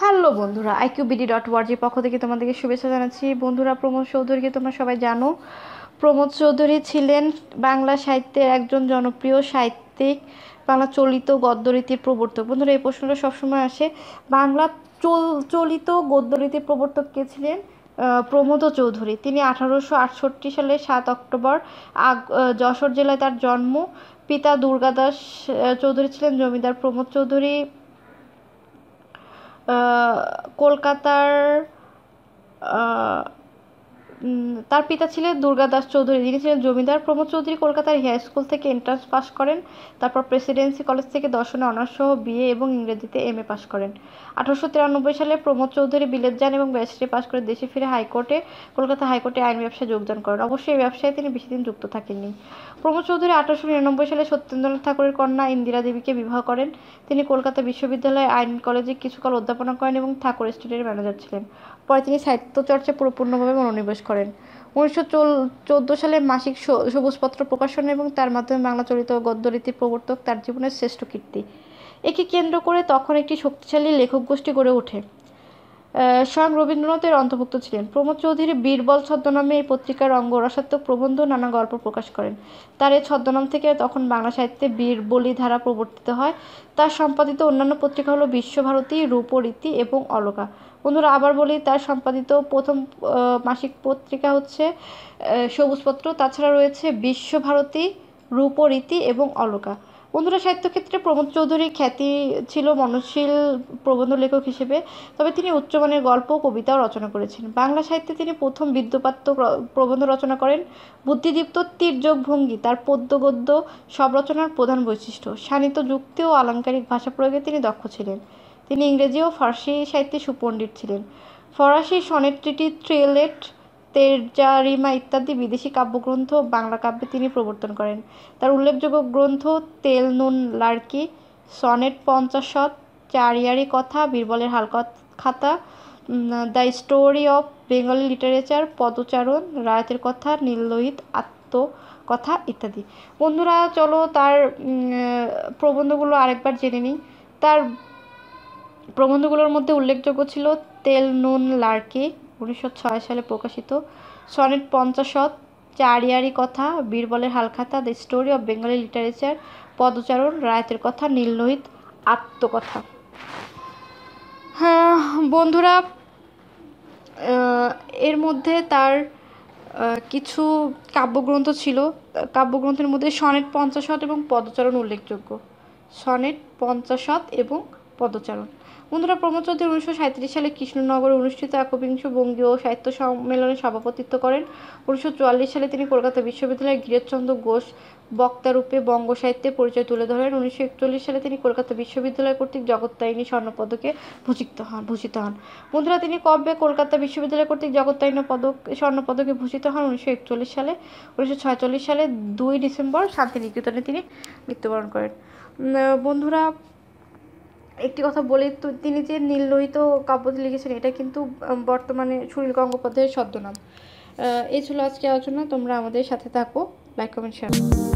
hello বন্ধুরা আইকিউবিডি dot ওয়ার্জির পক্ষ থেকে তোমাদেরকে শুভেচ্ছা জানাচ্ছি বন্ধুরা প্রমোদ চৌধুরীকে তোমরা সবাই জানো প্রমোদ চৌধুরী ছিলেন বাংলা সাহিত্যের একজন জনপ্রিয় সাহিত্যিক বাংলা চলিত গদ্যরীতির প্রবর্তক বন্ধুরা এই প্রশ্নটা সবসময় আসে বাংলা চল চলিত গদ্যরীতির প্রবর্তক কে ছিলেন প্রমোদ চৌধুরী তিনি আঠারোশো আটষট্টি সালে সাত অক্টোবর আগ যশোর জেলায় তার জন্ম পিতা দুর্গাদাস চৌধুরী ছিলেন জমিদার প্রমোদ চৌধুরী কলকাতার তার পিতা ছিলেন দুর্গাদাস চৌধুরী যিনি ছিলেন জমিদার প্রমোদ চৌধুরী কলকাতার হাই স্কুল থেকে এন্ট্রান্স পাশ করেন তারপর প্রেসিডেন্সি কলেজ থেকে দর্শনে অনার্স সহ বিএ এবং ইংরেজিতে এম এ পাশ করেন আঠারোশো তিরানব্বই সালে প্রমোদ চৌধুরী বিলেত যান এবং ব্যারিস্টারি পাশ করে দেশে ফিরে হাইকোর্টে কলকাতা হাইকোর্টে আইন ব্যবসায় যোগদান করেন অবশ্যই এই ব্যবসায় তিনি বেশি দিন যুক্ত থাকেননি প্রমোদ চৌধুরী আঠারোশো নিরানব্বই সালে সত্যেন্দ্রনাথ ঠাকুরের কন্যা ইন্দিরা দেবীকে বিবাহ করেন তিনি কলকাতা বিশ্ববিদ্যালয়ে আইন কলেজে কিছুকাল অধ্যাপনা করেন এবং ঠাকুর স্টুডিওর ম্যানেজার ছিলেন পরে তিনি সাহিত্য চর্চায় পুরোপূর্ণভাবে মনোনিবেশ করেন উনিশশো সালে মাসিক সবুজপত্র প্রকাশন এবং তার মাধ্যমে বাংলা চলিত গদ্যরীতির প্রবর্তক তার জীবনের শ্রেষ্ঠ কীর্তি একে কেন্দ্র করে তখন একটি শক্তিশালী লেখক গোষ্ঠী গড়ে ওঠে স্বয়ং রবীন্দ্রনাথের অন্তর্ভুক্ত ছিলেন প্রমোদ চৌধুরী বীরবল ছদ্মনামে এই পত্রিকার রসাত্মক প্রবন্ধ নানা গল্প প্রকাশ করেন তার এই ছদ্মনাম থেকে তখন বাংলা সাহিত্যে বীরবলি ধারা প্রবর্তিত হয় তার সম্পাদিত অন্যান্য পত্রিকা হলো বিশ্বভারতী রূপরীতি এবং অলকা বন্ধুরা আবার বলি তার সম্পাদিত প্রথম মাসিক পত্রিকা হচ্ছে সবুজপত্র তাছাড়া রয়েছে বিশ্বভারতী রূপরীতি এবং অলকা বন্ধুরা সাহিত্যক্ষেত্রে প্রমোদ চৌধুরীর খ্যাতি ছিল মননশীল প্রবন্ধ লেখক হিসেবে তবে তিনি উচ্চমানের গল্প কবিতাও রচনা করেছেন বাংলা সাহিত্যে তিনি প্রথম বিদ্যপাত্য প্রবন্ধ রচনা করেন বুদ্ধিদীপ্ত তীর্যক ভঙ্গি তার পদ্য গদ্য সব রচনার প্রধান বৈশিষ্ট্য শানিত যুক্তি ও আলঙ্কারিক ভাষা প্রয়োগে তিনি দক্ষ ছিলেন তিনি ইংরেজি ও ফার্সি সাহিত্যে সুপণ্ডিত ছিলেন ফরাসি সনেট্রিটি ট্রেলেট তেরজারিমা ইত্যাদি বিদেশি কাব্যগ্রন্থ বাংলা কাব্যে তিনি প্রবর্তন করেন তার উল্লেখযোগ্য গ্রন্থ তেল নুন লাড়কি সনেট পঞ্চাশত চারিয়ারি কথা বীরবলের হালকত খাতা the story of Bengali literature পদচারণ রায়তের কথা নীললোহিত আত্ম কথা ইত্যাদি বন্ধুরা চলো তার প্রবন্ধগুলো আরেকবার জেনে নিই তার প্রবন্ধগুলোর মধ্যে উল্লেখযোগ্য ছিল তেল নুন লার্কি উনিশশো সালে প্রকাশিত সনেট পঞ্চাশত চারিয়ারি কথা বীরবলের হালখাতা the story of Bengali literature পদচারণ রায়তের কথা নীললোহিত আত্মকথা হ্যাঁ বন্ধুরা এর মধ্যে তার কিছু কাব্যগ্রন্থ ছিল কাব্যগ্রন্থের মধ্যে সনেট পঞ্চাশত এবং পদচারণ উল্লেখযোগ্য সনেট পঞ্চাশত এবং পদচারণ বন্ধুরা প্রমোদ চৌধুরী উনিশশো সালে কৃষ্ণনগরে অনুষ্ঠিত একবিংশ বঙ্গীয় সাহিত্য সম্মেলনে সভাপতিত্ব করেন উনিশশো সালে তিনি কলকাতা বিশ্ববিদ্যালয়ের গিরচন্দ্র ঘোষ বক্তারূপে বঙ্গ সাহিত্যে পরিচয় তুলে ধরেন উনিশশো সালে তিনি কলকাতা বিশ্ববিদ্যালয় কর্তৃক জগত্তারিণী স্বর্ণপদকে ভূষিত হন ভূষিত হন বন্ধুরা তিনি কবে কলকাতা বিশ্ববিদ্যালয় কর্তৃক জগত্তারিণী পদক স্বর্ণপদকে ভূষিত হন উনিশশো সালে উনিশশো সালে দুই ডিসেম্বর শান্তিনিকেতনে তিনি মৃত্যুবরণ করেন বন্ধুরা একটি কথা বলে তো তিনি যে নীললোহিত কাব্যটি লিখেছেন এটা কিন্তু বর্তমানে সুনীল গঙ্গোপাধ্যায়ের ছদ্মনাম এই ছিল আজকে আলোচনা তোমরা আমাদের সাথে থাকো লাইক কমেন্ট শেয়ার